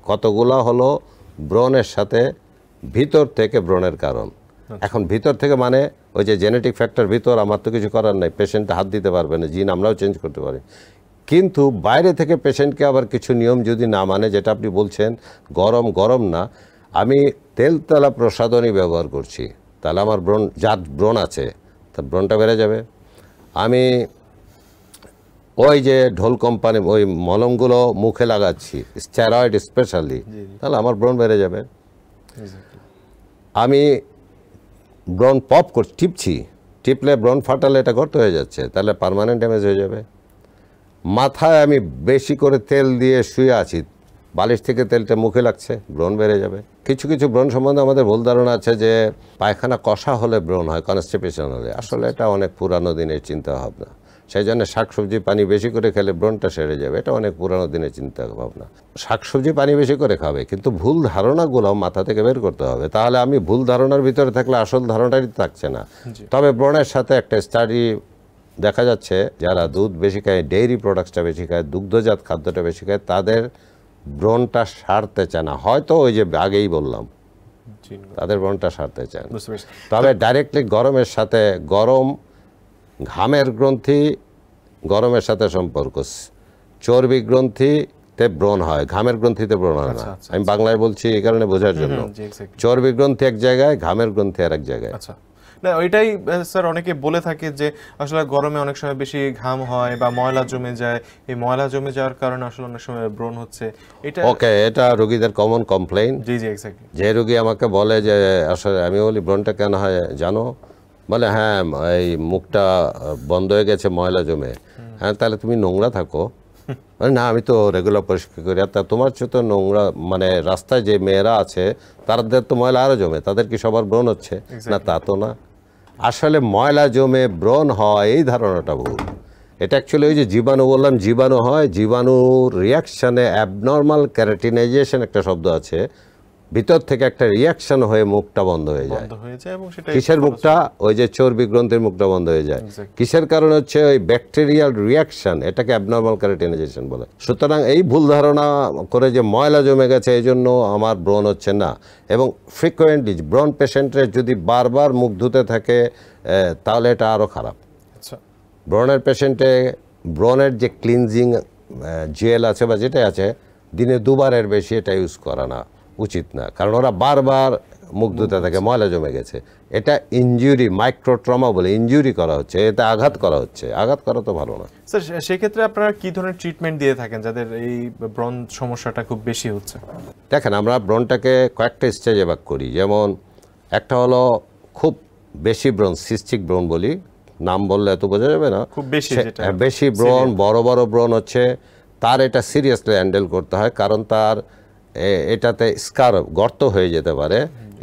কতগুলো হলো ব্রণের সাথে ভিতর থেকে ব্রণের কারণ আচ্ছা। এখন ভিতর থেকে মানে ওই যে জেনেটিক ফ্যাক্টর ভিতর আমার তো কিছু করার নাই পেশেন্টটা হাত দিতে পারবে না জিন আমরাও চেঞ্জ করতে পারি কিন্তু বাইরে থেকে পেশেন্টকে আবার কিছু নিয়ম যদি না মানে যেটা আপনি বলছেন গরম গরম না আমি তেলতলা প্রসাধনী ব্যবহার করছি তাহলে আমার ব্রণ জাত ব্রণ আছে তার ব্রণটা বেড়ে যাবে আমি ওই যে ঢোল কোম্পানি ওই মলমগুলো মুখে লাগাচ্ছি স্টেরয়েড স্পেশালি তাহলে আমার ব্রণ বেড়ে যাবে আমি ব্রণ পপ কর টিপছি টিপলে ব্রণ ফাটালে এটা গর্ত হয়ে যাচ্ছে তাহলে পারমানেন্ট ড্যামেজ হয়ে যাবে মাথায় আমি বেশি করে তেল দিয়ে শুয়ে আছি বালিশ থেকে তেলটা মুখে লাগছে ব্রণ বেড়ে যাবে কিছু কিছু ব্রণ সম্বন্ধে আমাদের ভুল ধারণা আছে যে পায়খানা কষা হলে ব্রণ হয় কনস্টিপেশন হলে আসলে এটা অনেক পুরানো দিনের চিন্তা ভাবনা সেই জন্য শাকসবজি পানি বেশি করে খেলে ব্রণটা সেরে যাবে এটা অনেক পুরানো দিনের চিন্তা ভাবনা শাকসবজি পানি বেশি করে খাবে কিন্তু ভুল ধারণাগুলো মাথা থেকে বের করতে হবে তাহলে আমি ভুল ধারণার ভিতরে থাকলে আসল ধারণাটাই থাকছে না তবে ব্রণের সাথে একটা স্টাডি দেখা যাচ্ছে যারা দুধ বেশি খায় ডেইরি প্রোডাক্টসটা বেশি খায় দুগ্ধজাত খাদ্যটা বেশি খায় তাদের ব্রণটা সারতে চায় না হয়তো ওই যে আগেই বললাম তাদের ব্রণটা সারতে চায় না তবে ডাইরেক্টলি গরমের সাথে গরম ঘামের গ্রন্থি গরমের সাথে সম্পর্ক চর্বি গ্রন্থিতে ব্রণ হয় ঘামের গ্রন্থিতে ব্রণ হয় না আচ্ছা, আচ্ছা, আমি আচ্ছা। বাংলায় বলছি এই কারণে বোঝার জন্য চর্বি গ্রন্থি এক জায়গায় ঘামের গ্রন্থি আর এক জায়গায় না ওইটাই স্যার অনেকে বলে থাকে যে আসলে গরমে অনেক সময় বেশি ঘাম হয় বা ময়লা জমে যায় এই ময়লা জমে যাওয়ার কারণে আসলে অনেক সময় ব্রণ হচ্ছে এটা ওকে এটা রোগীদের কমন কমপ্লেইন জি জি এক্স্যাক্টলি যে রোগী আমাকে বলে যে আসলে আমি বলি ব্রণটা কেন হয় জানো বলে হ্যাঁ এই মুখটা বন্ধ হয়ে গেছে ময়লা জমে হ্যাঁ তাহলে তুমি নোংরা থাকো মানে না আমি তো রেগুলার পরিষ্কার করি আর তা তোমার চেয়ে তো নোংরা মানে রাস্তায় যে মেয়েরা আছে তাদের তো ময়লা আরও জমে তাদের কি সবার ব্রণ হচ্ছে না তা তো না আসলে ময়লা জমে ব্রণ হয় এই ধারণাটা ভুল এটা অ্যাকচুয়ালি ওই যে জীবাণু বললাম জীবাণু হয় জীবাণু রিয়াকশানে অ্যাবনর্মাল ক্যারেটিনাইজেশন একটা শব্দ আছে ভিতর থেকে একটা রিয়াকশন হয়ে মুখটা বন্ধ হয়ে যায় কিসের মুখটা ওই যে চর্বি গ্রন্থের মুখটা বন্ধ হয়ে যায় কিসের কারণে হচ্ছে ওই ব্যাকটেরিয়াল রিয়াকশন এটাকে অ্যাবনর্মাল ক্যারেটিনাইজেশন বলে সুতরাং এই ভুল ধারণা করে যে ময়লা জমে গেছে এই জন্য আমার ব্রণ হচ্ছে না এবং ফ্রিকোয়েন্টলি ব্রণ পেশেন্টের যদি বারবার মুখ ধুতে থাকে তাহলে এটা আরও খারাপ আচ্ছা। ব্রণের পেশেন্টে ব্রণের যে ক্লিনজিং জেল আছে বা যেটা আছে দিনে দুবারের বেশি এটা ইউজ করা না উচিত না কারণ ওরা বারবার মুগ্ধতা থেকে ময়লা জমে গেছে এটা ইঞ্জুরি মাইক্রো ট্রমা বলে ইঞ্জুরি করা হচ্ছে এটা আঘাত করা হচ্ছে আঘাত করা তো ভালো না স্যার সেক্ষেত্রে আপনারা কি ধরনের ট্রিটমেন্ট দিয়ে থাকেন যাদের এই ব্রন সমস্যাটা খুব বেশি হচ্ছে দেখেন আমরা ব্রনটাকে কয়েকটা স্টেজে ভাগ করি যেমন একটা হলো খুব বেশি ব্রন সিস্টিক ব্রন বলি নাম বললে এত বোঝা যাবে না খুব বেশি বেশি ব্রন বড় বড় ব্রন হচ্ছে তার এটা সিরিয়াসলি হ্যান্ডেল করতে হয় কারণ তার এটাতে স্কার গর্ত হয়ে যেতে পারে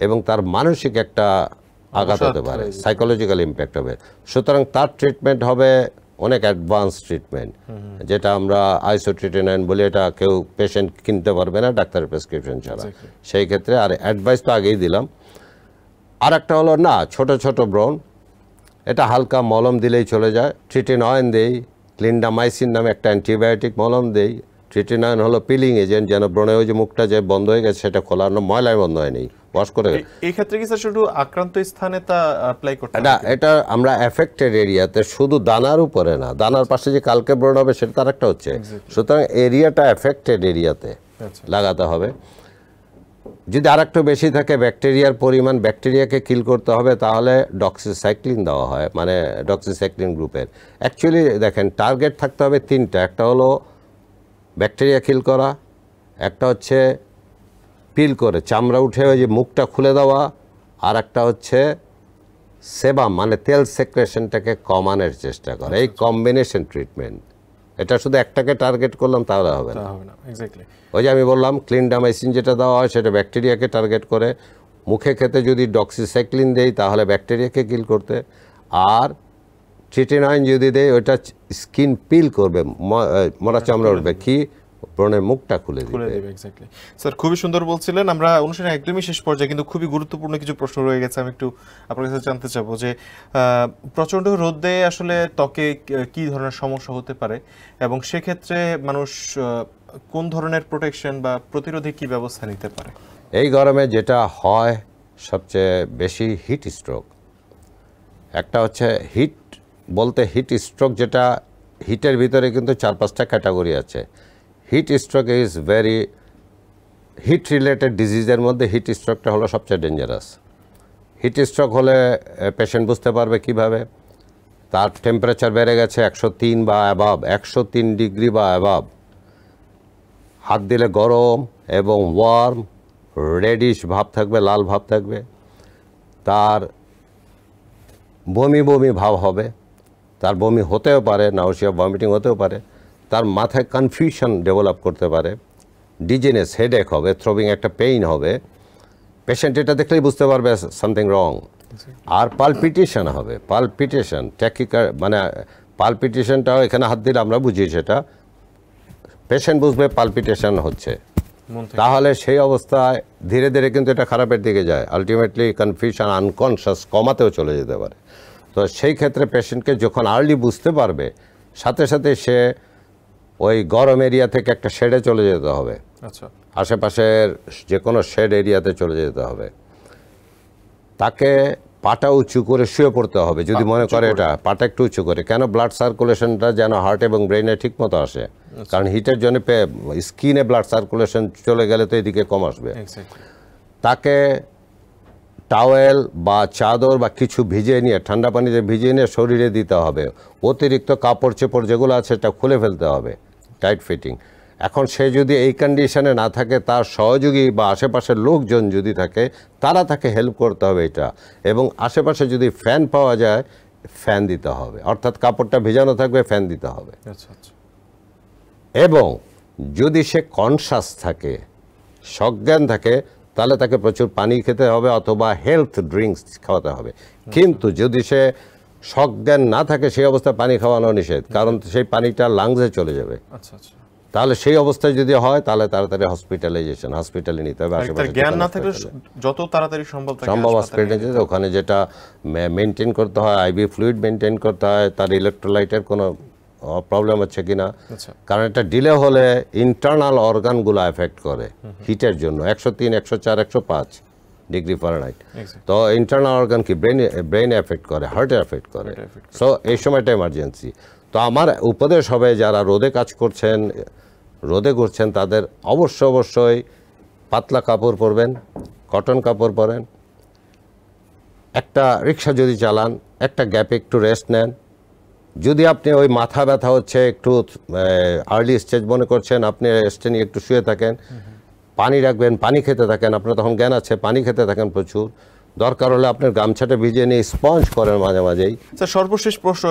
এবং তার মানসিক একটা আঘাত হতে পারে সাইকোলজিক্যাল ইম্প্যাক্ট হবে সুতরাং তার ট্রিটমেন্ট হবে অনেক অ্যাডভান্স ট্রিটমেন্ট যেটা আমরা আইসো আইসোট্রিটেনাইন বলি এটা কেউ পেশেন্ট কিনতে পারবে না ডাক্তারের প্রেসক্রিপশন ছাড়া সেই ক্ষেত্রে আর অ্যাডভাইস তো আগেই দিলাম আর একটা হলো না ছোট ছোট ব্রণ এটা হালকা মলম দিলেই চলে যায় অয়েন দেই ক্লিন্ডামাইসিন নামে একটা অ্যান্টিবায়োটিক মলম দেই ট্রিটিনায়ন হলো পিলিং এজেন্ট যেন ব্রণে ওই যে মুখটা যে বন্ধ হয়ে গেছে সেটা খোলা ময়লায় বন্ধ হয়নি ওয়াশ করে এই ক্ষেত্রে কি স্যার শুধু আক্রান্ত স্থানে তা অ্যাপ্লাই করতে না এটা আমরা এফেক্টেড এরিয়াতে শুধু দানার উপরে না দানার পাশে যে কালকে ব্রণ হবে সেটা তার একটা হচ্ছে সুতরাং এরিয়াটা এফেক্টেড এরিয়াতে আচ্ছা। লাগাতে হবে যদি আর একটু বেশি থাকে ব্যাকটেরিয়ার পরিমাণ ব্যাকটেরিয়াকে কিল করতে হবে তাহলে ডক্সিসাইক্লিন দেওয়া হয় মানে ডক্সিসাইক্লিন গ্রুপের অ্যাকচুয়ালি দেখেন টার্গেট থাকতে হবে তিনটা একটা হলো ব্যাকটেরিয়া কিল করা একটা হচ্ছে পিল করে চামড়া উঠে ওই যে মুখটা খুলে দেওয়া আর একটা হচ্ছে সেবা মানে তেল সেক্রেশনটাকে কমানোর চেষ্টা করে এই কম্বিনেশন আচ্ছা, ট্রিটমেন্ট আচ্ছা। এটা শুধু একটাকে টার্গেট করলাম তাহলে হবে না ওই যে আমি বললাম ক্লিন ডামাইসিন যেটা দেওয়া হয় সেটা ব্যাকটেরিয়াকে টার্গেট করে মুখে খেতে যদি ডক্সিসাইক্লিন দেই তাহলে ব্যাকটেরিয়াকে কিল করতে আর ট্রিটিনাইন যদি দেয় ওইটা স্কিন পিল করবে মরা হ্যাঁ, চামড়া উঠবে কি ব্রণের মুখটা খুলে দিবে স্যার খুবই সুন্দর বলছিলেন আমরা অনুষ্ঠানের একদমই শেষ পর্যায়ে কিন্তু খুবই গুরুত্বপূর্ণ কিছু প্রশ্ন রয়ে গেছে আমি একটু আপনার কাছে জানতে চাবো যে প্রচণ্ড রোদে আসলে ত্বকে কি ধরনের সমস্যা হতে পারে এবং সেক্ষেত্রে মানুষ কোন ধরনের প্রোটেকশন বা প্রতিরোধে কি ব্যবস্থা নিতে পারে এই গরমে যেটা হয় সবচেয়ে বেশি হিট স্ট্রোক একটা হচ্ছে হিট বলতে হিট স্ট্রোক যেটা হিটের ভিতরে কিন্তু চার পাঁচটা ক্যাটাগরি আছে heat stroke is very heat related ডিজিজের মধ্যে হিট স্ট্রোকটা হলো সবচেয়ে ডেঞ্জারাস হিট স্ট্রোক হলে পেশেন্ট বুঝতে পারবে কিভাবে তার টেম্পারেচার বেড়ে গেছে একশো তিন বা অ্যাভাব একশো তিন ডিগ্রি বা অ্যাভাব হাত দিলে গরম এবং ওয়ার্ম রেডিশ ভাব থাকবে লাল ভাব থাকবে তার বমি বমি ভাব হবে তার বমি হতেও পারে নাওসিয়া ভমিটিং হতেও পারে তার মাথায় কনফিউশন ডেভেলপ করতে পারে ডিজিনেস হেডেক হবে থ্রোবিং একটা পেইন হবে পেশেন্ট এটা দেখলেই বুঝতে পারবে সামথিং রং আর পালপিটেশন হবে পালপিটেশন ট্যাকিকার মানে পালপিটেশনটাও এখানে হাত দিলে আমরা বুঝি সেটা পেশেন্ট বুঝবে পালপিটেশন হচ্ছে তাহলে সেই অবস্থায় ধীরে ধীরে কিন্তু এটা খারাপের দিকে যায় আলটিমেটলি কনফিউশন আনকনশাস কমাতেও চলে যেতে পারে তো সেই ক্ষেত্রে পেশেন্টকে যখন আর্লি বুঝতে পারবে সাথে সাথে সে ওই গরম এরিয়া থেকে একটা শেডে চলে যেতে হবে আচ্ছা আশেপাশের যে কোনো শেড এরিয়াতে চলে যেতে হবে তাকে পাটা উঁচু করে শুয়ে পড়তে হবে যদি মনে করে এটা পাটা একটু উঁচু করে কেন ব্লাড সার্কুলেশনটা যেন হার্ট এবং ব্রেনে ঠিক মতো আসে আচ্ছা। কারণ হিটের জন্য স্কিনে ব্লাড সার্কুলেশন চলে গেলে তো এদিকে কম আসবে তাকে টাওয়েল বা চাদর বা কিছু ভিজিয়ে নিয়ে ঠান্ডা পানিতে ভিজিয়ে নিয়ে শরীরে দিতে হবে অতিরিক্ত কাপড় চোপড় যেগুলো আছে সেটা খুলে ফেলতে হবে টাইট ফিটিং এখন সে যদি এই কন্ডিশনে না থাকে তার সহযোগী বা আশেপাশের লোকজন যদি থাকে তারা তাকে হেল্প করতে হবে এটা এবং আশেপাশে যদি ফ্যান পাওয়া যায় ফ্যান দিতে হবে অর্থাৎ কাপড়টা ভেজানো থাকবে ফ্যান দিতে হবে আচ্ছা, আচ্ছা। এবং যদি সে কনসাস থাকে সজ্ঞান থাকে তাহলে তাকে প্রচুর পানি খেতে হবে অথবা হেলথ ড্রিঙ্কস খাওয়াতে হবে কিন্তু যদি সে সজ্ঞান না থাকে সেই অবস্থায় পানি খাওয়ানো নিষেধ কারণ সেই পানিটা লাংসে চলে যাবে আচ্ছা, আচ্ছা। তাহলে সেই অবস্থায় যদি হয় তাহলে তাড়াতাড়ি হসপিটালাইজেশন হসপিটালে নিতে হবে জ্ঞান না থাকলে যত তাড়াতাড়ি সম্ভব সম্ভব হসপিটালে ওখানে যেটা মেনটেন করতে হয় আইবি ফ্লুইড মেনটেন করতে হয় তার ইলেকট্রোলাইটের কোনো প্রবলেম হচ্ছে কিনা আচ্ছা। কারণ এটা ডিলে হলে ইন্টারনাল অর্গানগুলো এফেক্ট করে হিটের জন্য একশো তিন একশো চার একশো পাঁচ ডিগ্রি ফারেনহাইট তো ইন্টারনাল অর্গান কি ব্রেন ব্রেন এফেক্ট করে হার্টে এফেক্ট করে সো এই সময়টা এমার্জেন্সি তো আমার উপদেশ হবে যারা রোদে কাজ করছেন রোদে করছেন তাদের অবশ্য অবশ্যই পাতলা কাপড় পরবেন কটন কাপড় পরেন একটা রিক্সা যদি চালান একটা গ্যাপে একটু রেস্ট নেন যদি আপনি ওই মাথা ব্যথা হচ্ছে একটু আর্লি স্টেজ মনে করছেন আপনি স্টে নিয়ে একটু শুয়ে থাকেন পানি রাখবেন পানি খেতে থাকেন আপনার তখন জ্ঞান আছে পানি খেতে থাকেন প্রচুর দরকার হলে আপনার গামছাটা ভিজিয়ে নিয়ে স্পঞ্জ করেন মাঝে মাঝেই স্যার সর্বশেষ প্রশ্ন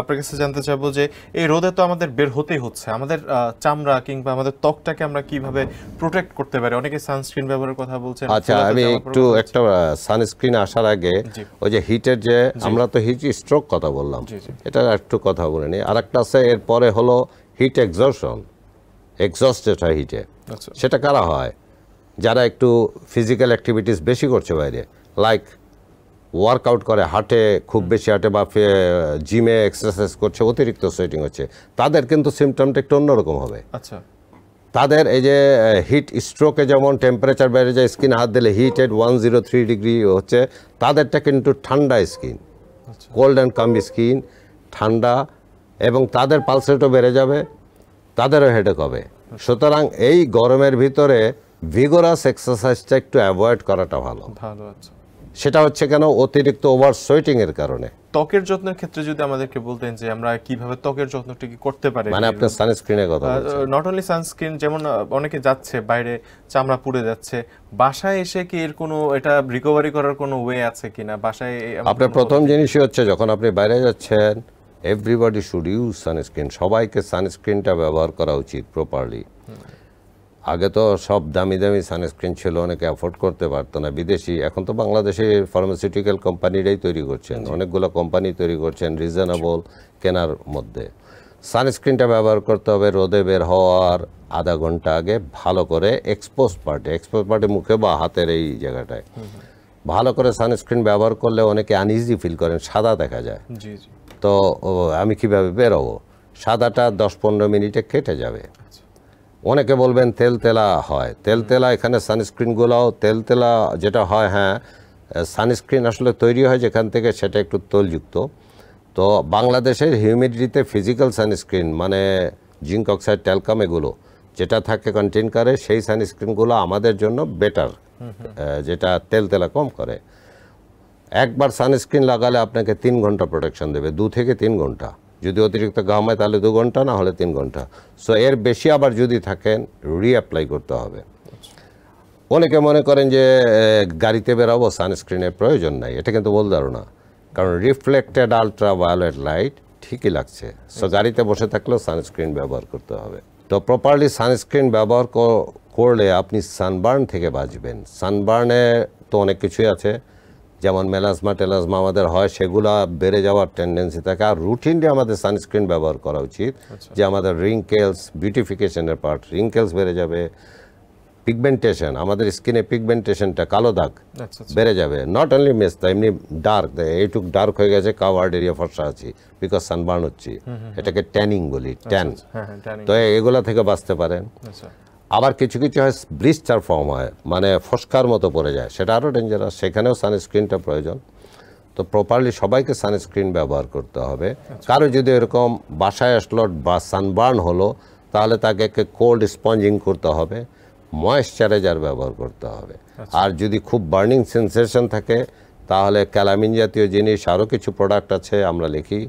আপনার কাছে জানতে চাইবো যে এই রোদে তো আমাদের বের হতেই হচ্ছে আমাদের চামড়া কিংবা আমাদের ত্বকটাকে আমরা কিভাবে প্রোটেক্ট করতে পারি অনেকে সানস্ক্রিন ব্যবহারের কথা বলছেন আচ্ছা আমি একটু একটা সানস্ক্রিন আসার আগে ওই যে হিটের যে আমরা তো হিট স্ট্রোক কথা বললাম এটা একটু কথা বলে নিই আর একটা আছে এরপরে হলো হিট এক্সশন এক্সস্টেড হয় হিটে আচ্ছা। সেটা কারা হয় যারা একটু ফিজিক্যাল অ্যাক্টিভিটিস বেশি করছে বাইরে লাইক ওয়ার্কআউট করে হাটে খুব বেশি হাটে বা জিমে এক্সারসাইজ করছে অতিরিক্ত সোয়েটিং হচ্ছে তাদের কিন্তু সিমটমটা একটু অন্যরকম হবে আচ্ছা তাদের এই যে হিট স্ট্রোকে যেমন টেম্পারেচার বেড়ে যায় স্কিন হাত দিলে heated one zero three degree হচ্ছে তাদেরটা কিন্তু ঠান্ডা skin cold and calm skin ঠান্ডা এবং তাদের পালসেটও বেড়ে যাবে তাদেরও হেডেক হবে সুতরাং এই গরমের ভিতরে ভিগোরাস এক্সারসাইজটা একটু অ্যাভয়েড করাটা ভালো ভালো আচ্ছা সেটা হচ্ছে কেন অতিরিক্ত ওভার সোয়েটিংয়ের কারণে ত্বকের যত্নের ক্ষেত্রে যদি আমাদেরকে বলতেন যে আমরা কিভাবে ত্বকের যত্নটি কি করতে পারি মানে আপনার সানস্ক্রিনের কথা নট অনলি সানস্ক্রিন যেমন অনেকে যাচ্ছে বাইরে চামড়া পুড়ে যাচ্ছে বাসায় এসে কি এর কোনো এটা রিকভারি করার কোনো ওয়ে আছে কিনা বাসায় আপনার প্রথম জিনিসই হচ্ছে যখন আপনি বাইরে যাচ্ছেন এভরিবডি শুড ইউজ সানস্ক্রিন সবাইকে সানস্ক্রিনটা ব্যবহার করা উচিত প্রপারলি আগে তো সব দামি দামি সানস্ক্রিন ছিল অনেকে অ্যাফোর্ড করতে পারতো না বিদেশি এখন তো বাংলাদেশে ফার্মাসিউটিক্যাল কোম্পানিরাই তৈরি করছেন অনেকগুলো কোম্পানি তৈরি করছেন রিজনেবল কেনার মধ্যে সানস্ক্রিনটা ব্যবহার করতে হবে রোদে বের হওয়ার আধা ঘন্টা আগে ভালো করে এক্সপোজ পার্টে এক্সপোজ পার্টে মুখে বা হাতের এই জায়গাটায় ভালো করে সানস্ক্রিন ব্যবহার করলে অনেকে আনইজি ফিল করেন সাদা দেখা যায় তো আমি কীভাবে বেরোবো সাদাটা দশ পনেরো মিনিটে কেটে যাবে অনেকে বলবেন তেলতেলা হয় তেলতেলা এখানে সানস্ক্রিনগুলোও তেলতেলা যেটা হয় হ্যাঁ সানস্ক্রিন আসলে তৈরি হয় যেখান থেকে সেটা একটু তৈলযুক্ত তো বাংলাদেশের হিউমিডিটিতে ফিজিক্যাল সানস্ক্রিন মানে জিঙ্ক অক্সাইড ট্যালকাম এগুলো যেটা থাকে কন্টেন করে সেই সানস্ক্রিনগুলো আমাদের জন্য বেটার যেটা তেল তেলা কম করে একবার সানস্ক্রিন লাগালে আপনাকে তিন ঘন্টা প্রোটেকশন দেবে দু থেকে তিন ঘন্টা যদি অতিরিক্ত ঘাম হয় তাহলে দু ঘন্টা না হলে তিন ঘন্টা সো এর বেশি আবার যদি থাকেন রিঅ্যাপ্লাই করতে হবে অনেকে মনে করেন যে গাড়িতে বেরাবো সানস্ক্রিনের প্রয়োজন নাই এটা কিন্তু বল ধারণা কারণ রিফ্লেক্টেড আলট্রাভায়োলেট লাইট ঠিকই লাগছে সো গাড়িতে বসে থাকলেও সানস্ক্রিন ব্যবহার করতে হবে তো প্রপারলি সানস্ক্রিন ব্যবহার করলে আপনি সানবার্ন থেকে বাঁচবেন সানবার্নে তো অনেক কিছুই আছে যেমন মেলাজমা টেলাজমা আমাদের হয় সেগুলা বেড়ে যাওয়ার টেন্ডেন্সি থাকে আর রুটিনলি আমাদের সানস্ক্রিন ব্যবহার করা উচিত আচ্ছা। যে আমাদের রিঙ্কেলস বিউটিফিকেশনের পার্ট রিঙ্কেলস বেড়ে যাবে পিগমেন্টেশন আমাদের স্কিনে পিগমেন্টেশনটা কালো দাগ আচ্ছা, আচ্ছা। বেড়ে যাবে নট অনলি তা এমনি ডার্ক এইটুক ডার্ক হয়ে গেছে কাওয়ার্ড এরিয়া ফর্সা আছি বিকজ সানবার্ন হচ্ছি এটাকে ট্যানিং বলি ট্যান হ্যাঁ, তো এগুলা থেকে বাঁচতে পারেন আবার কিছু কিছু হয় ব্লিস্টার ফর্ম হয় মানে ফসকার মতো পড়ে যায় সেটা আরও ডেঞ্জারাস সেখানেও সানস্ক্রিনটা প্রয়োজন তো প্রপারলি সবাইকে সানস্ক্রিন ব্যবহার করতে হবে আচ্ছা। কারো যদি এরকম বাসায় আসলো বা সানবার্ন হলো তাহলে তাকে একে কোল্ড স্পঞ্জিং করতে হবে ময়েশ্চারাইজার ব্যবহার করতে হবে আচ্ছা। আর যদি খুব বার্নিং সেন্সেশন থাকে তাহলে ক্যালামিন জাতীয় জিনিস আরও কিছু প্রোডাক্ট আছে আমরা লিখি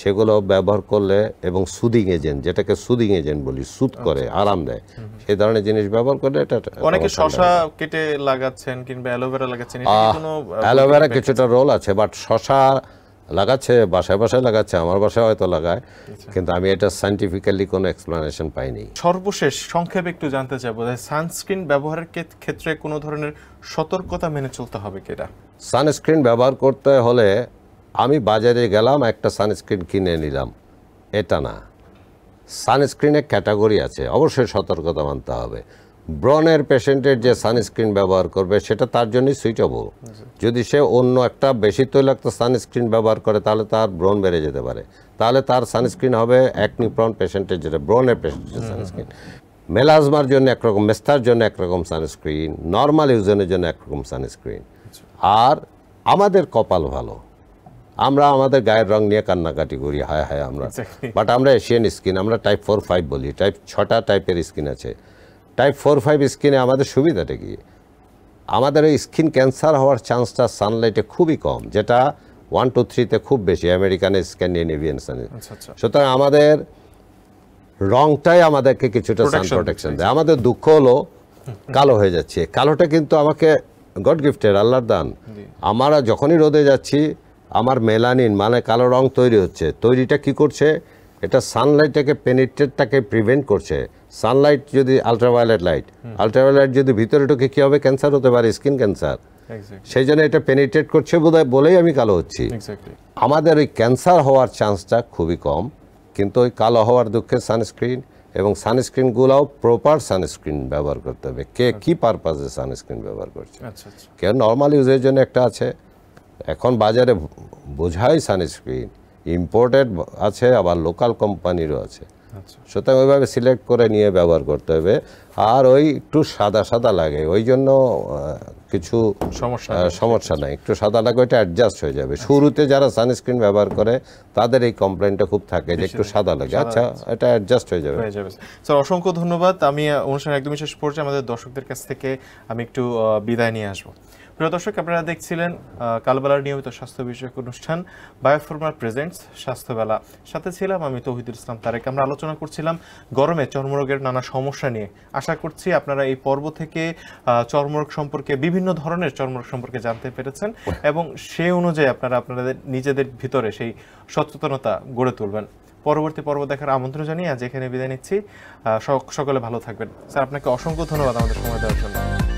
সেগুলো ব্যবহার করলে এবং সুদিং এজেন্ট যেটাকে সুদিং এজেন্ট বলি সুদ আচ্ছা, করে আচ্ছা। আরাম দেয় সেই ধরনের জিনিস ব্যবহার করলে এটা অনেকে শশা কেটে লাগাচ্ছেন কিংবা অ্যালোভেরা লাগাচ্ছেন অ্যালোভেরা কিছুটা রোল আছে বাট শশা লাগাচ্ছে বাসায় বাসায় লাগাচ্ছে আমার বাসায় হয়তো লাগায় আচ্ছা। কিন্তু আমি এটা সাইন্টিফিক্যালি কোনো এক্সপ্লেনেশন পাইনি সর্বশেষ সংক্ষেপে একটু জানতে চাইবো যে সানস্ক্রিন ব্যবহারের ক্ষেত্রে কোনো ধরনের সতর্কতা মেনে চলতে হবে কিনা সানস্ক্রিন ব্যবহার করতে হলে আমি বাজারে গেলাম একটা সানস্ক্রিন কিনে নিলাম এটা না সানস্ক্রিনের ক্যাটাগরি আছে অবশ্যই সতর্কতা মানতে হবে ব্রনের পেশেন্টের যে সানস্ক্রিন ব্যবহার করবে সেটা তার জন্যই সুইটেবল যদি সে অন্য একটা বেশি তৈলাক্ত সানস্ক্রিন ব্যবহার করে তাহলে তার ব্রন বেড়ে যেতে পারে তাহলে তার সানস্ক্রিন হবে অ্যাকনিপ্রন পেশেন্টের যেটা ব্রনের পেশেন্টের সানস্ক্রিন মেলাজমার জন্য একরকম মেস্তার জন্য একরকম সানস্ক্রিন নর্মাল ইউজনের জন্য একরকম সানস্ক্রিন আচ্ছা। আর আমাদের কপাল ভালো আমরা আমাদের গায়ের রং নিয়ে কান্নাকাটি করি হায় হায় আমরা বাট আমরা এশিয়ান স্কিন আমরা টাইপ ফোর ফাইভ বলি টাইপ ছটা টাইপের স্কিন আছে টাইপ ফোর ফাইভ স্কিনে আমাদের সুবিধাটা কি আমাদের ওই স্কিন ক্যান্সার হওয়ার চান্সটা সানলাইটে খুবই কম যেটা ওয়ান টু থ্রিতে খুব বেশি আমেরিকান আচ্ছা, স্ক্যান্ডিনেভিয়ান আচ্ছা। সুতরাং আমাদের রংটাই আমাদেরকে কিছুটা সান প্রোটেকশন দেয় আমাদের দুঃখ হলো কালো হয়ে যাচ্ছে কালোটা কিন্তু আমাকে গড গিফটের আল্লাহর দান আমরা যখনই রোদে যাচ্ছি আমার মেলানিন মানে কালো রং তৈরি হচ্ছে তৈরিটা কি করছে এটা সানলাইটটাকে পেনিট্রেটটাকে প্রিভেন্ট করছে সানলাইট যদি আলট্রাভায়োলেট লাইট আলট্রাভায়োলেট যদি ভিতরে ঢুকে কী হবে ক্যান্সার হতে পারে স্কিন ক্যান্সার সেই জন্য এটা পেনিট্রেট করছে বোধ বলেই আমি কালো হচ্ছি আমাদের ওই ক্যান্সার হওয়ার চান্সটা খুবই কম কিন্তু ওই কালো হওয়ার দুঃখে সানস্ক্রিন এবং সানস্ক্রিনগুলোও প্রপার সানস্ক্রিন ব্যবহার করতে হবে কে কী পারপাসে সানস্ক্রিন ব্যবহার করছে আচ্ছা, আচ্ছা। কেউ নর্মাল ইউজের জন্য একটা আছে এখন বাজারে বোঝাই সানস্ক্রিন ইম্পোর্টেড আছে আবার লোকাল কোম্পানিরও আছে আচ্ছা। সুতরাং ওইভাবে সিলেক্ট করে নিয়ে ব্যবহার করতে হবে আর ওই একটু সাদা সাদা লাগে ওই জন্য কিছু সমস্যা সমস্যা নাই একটু সাদা লাগে ওইটা অ্যাডজাস্ট হয়ে যাবে আচ্ছা। শুরুতে যারা সানস্ক্রিন ব্যবহার করে তাদের এই কমপ্লেনটা খুব থাকে যে একটু সাদা লাগে আচ্ছা এটা অ্যাডজাস্ট হয়ে যাবে স্যার অসংখ্য ধন্যবাদ আমি অনুষ্ঠান একদমই শেষ পর্যায়ে আমাদের দর্শকদের কাছ থেকে আমি একটু বিদায় নিয়ে আসবো প্রিয় দর্শক আপনারা দেখছিলেন কালবেলার নিয়মিত স্বাস্থ্য বিষয়ক অনুষ্ঠান বায়োফর্মার প্রেজেন্টস স্বাস্থ্যবেলা সাথে ছিলাম আমি তৌহিদুল ইসলাম তারেক আমরা আলোচনা করছিলাম গরমে চর্মরোগের নানা সমস্যা নিয়ে আশা করছি আপনারা এই পর্ব থেকে চর্মরোগ সম্পর্কে বিভিন্ন ধরনের চর্মরোগ সম্পর্কে জানতে পেরেছেন এবং সে অনুযায়ী আপনারা আপনাদের নিজেদের ভিতরে সেই সচেতনতা গড়ে তুলবেন পরবর্তী পর্ব দেখার আমন্ত্রণ জানিয়ে আজ এখানে বিদায় নিচ্ছি সকলে ভালো থাকবেন স্যার আপনাকে অসংখ্য ধন্যবাদ আমাদের সময় দেওয়ার জন্য